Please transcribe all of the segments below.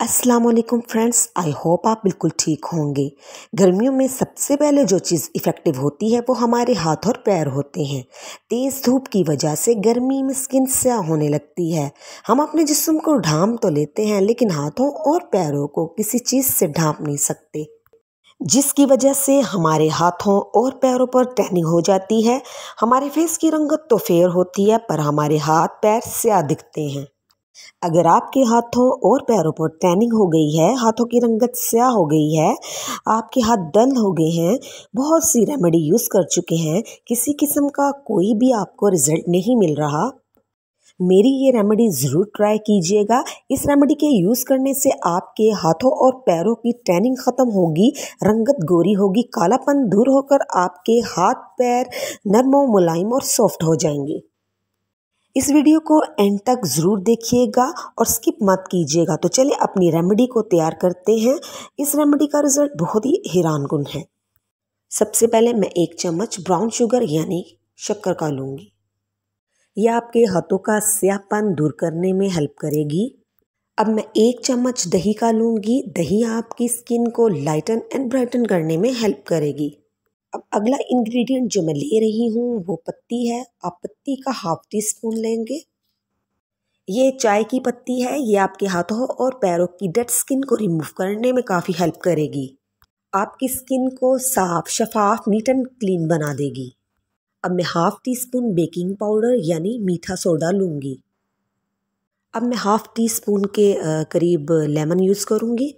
Aslam friends I hope आप बिल्कुल ठीक होंगे गर्मियों में सबसे पहले जो चीज़ इफ़ेक्टिव होती है वो हमारे हाथ और पैर होते हैं तेज़ धूप की वजह से गर्मी में स्किन स्या होने लगती है हम अपने जिस्म को ढांप तो लेते हैं लेकिन हाथों और पैरों को किसी चीज़ से ढांप नहीं सकते जिसकी वजह से हमारे हाथों और पैरों पर टैनिंग हो जाती है हमारे फेस की रंगत तो फेयर होती है पर हमारे हाथ पैर स्या दिखते हैं अगर आपके हाथों और पैरों पर टैनिंग हो गई है हाथों की रंगत स्याह हो गई है आपके हाथ डल हो गए हैं बहुत सी रेमेडी यूज़ कर चुके हैं किसी किस्म का कोई भी आपको रिजल्ट नहीं मिल रहा मेरी ये रेमेडी ज़रूर ट्राई कीजिएगा इस रेमेडी के यूज़ करने से आपके हाथों और पैरों की टैनिंग ख़त्म होगी रंगत गोरी होगी कालापन दूर होकर आपके हाथ पैर नरम मुलायम और सॉफ्ट हो जाएंगे इस वीडियो को एंड तक ज़रूर देखिएगा और स्किप मत कीजिएगा तो चलिए अपनी रेमेडी को तैयार करते हैं इस रेमेडी का रिज़ल्ट बहुत ही हैरान गुन है सबसे पहले मैं एक चम्मच ब्राउन शुगर यानी शक्कर का लूँगी यह आपके हाथों का स्यापन दूर करने में हेल्प करेगी अब मैं एक चम्मच दही का लूँगी दही आपकी स्किन को लाइटन एंड ब्राइटन करने में हेल्प करेगी अब अगला इंग्रेडिएंट जो मैं ले रही हूँ वो पत्ती है आप पत्ती का हाफ टी स्पून लेंगे ये चाय की पत्ती है ये आपके हाथों और पैरों की डेड स्किन को रिमूव करने में काफ़ी हेल्प करेगी आपकी स्किन को साफ शफाफ नीट एंड क्लीन बना देगी अब मैं half teaspoon baking powder यानी मीठा सोडा लूँगी अब मैं हाफ़ टी स्पून के करीब लेमन यूज़ करूँगी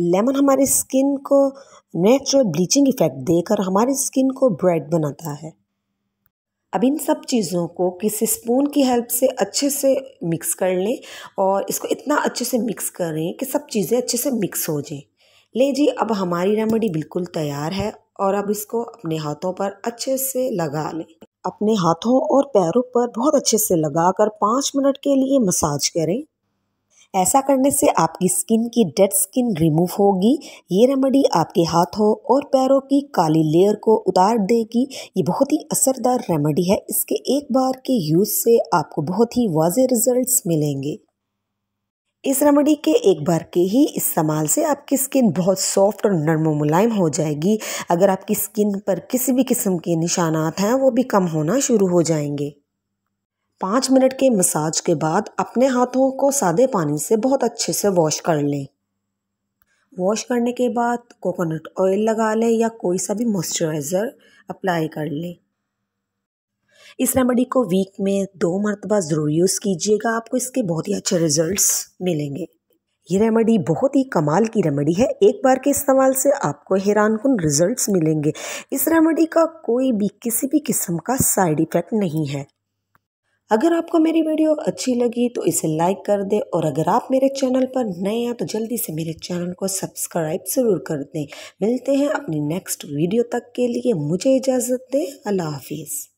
लेमन हमारे स्किन को नेचुरल ब्लीचिंग इफ़ेक्ट देकर हमारी स्किन को ब्राइट बनाता है अब इन सब चीज़ों को किसी स्पून की हेल्प से अच्छे से मिक्स कर लें और इसको इतना अच्छे से मिक्स करें कि सब चीज़ें अच्छे से मिक्स हो जाएं ले जी अब हमारी रेमेडी बिल्कुल तैयार है और अब इसको अपने हाथों पर अच्छे से लगा लें अपने हाथों और पैरों पर बहुत अच्छे से लगाकर पाँच मिनट के लिए मसाज करें ऐसा करने से आपकी स्किन की डेड स्किन रिमूव होगी ये रेमेडी आपके हाथों और पैरों की काली लेयर को उतार देगी ये बहुत ही असरदार रेमेडी है इसके एक बार के यूज़ से आपको बहुत ही वाज रिजल्ट मिलेंगे इस रेमेडी के एक बार के ही इस्तेमाल से आपकी स्किन बहुत सॉफ्ट और नरम मुलायम हो जाएगी अगर आपकी स्किन पर किसी भी किस्म के निशानात हैं वो भी कम होना शुरू हो जाएंगे पाँच मिनट के मसाज के बाद अपने हाथों को सादे पानी से बहुत अच्छे से वॉश कर लें वॉश करने के बाद कोकोनट ऑयल लगा लें या कोई सा भी मॉइस्चराइज़र अप्लाई कर लें इस रेमेडी को वीक में दो मरतबा ज़रूर यूज़ कीजिएगा आपको इसके बहुत ही अच्छे रिजल्ट्स मिलेंगे ये रेमेडी बहुत ही कमाल की रेमेडी है एक बार के इस्तेमाल से आपको हैरान कन रिजल्ट मिलेंगे इस रेमेडी का कोई भी किसी भी किस्म का साइड इफ़ेक्ट नहीं है अगर आपको मेरी वीडियो अच्छी लगी तो इसे लाइक कर दें और अगर आप मेरे चैनल पर नए हैं तो जल्दी से मेरे चैनल को सब्सक्राइब ज़रूर कर दें मिलते हैं अपनी नेक्स्ट वीडियो तक के लिए मुझे इजाज़त दें अल्लाह हाफिज़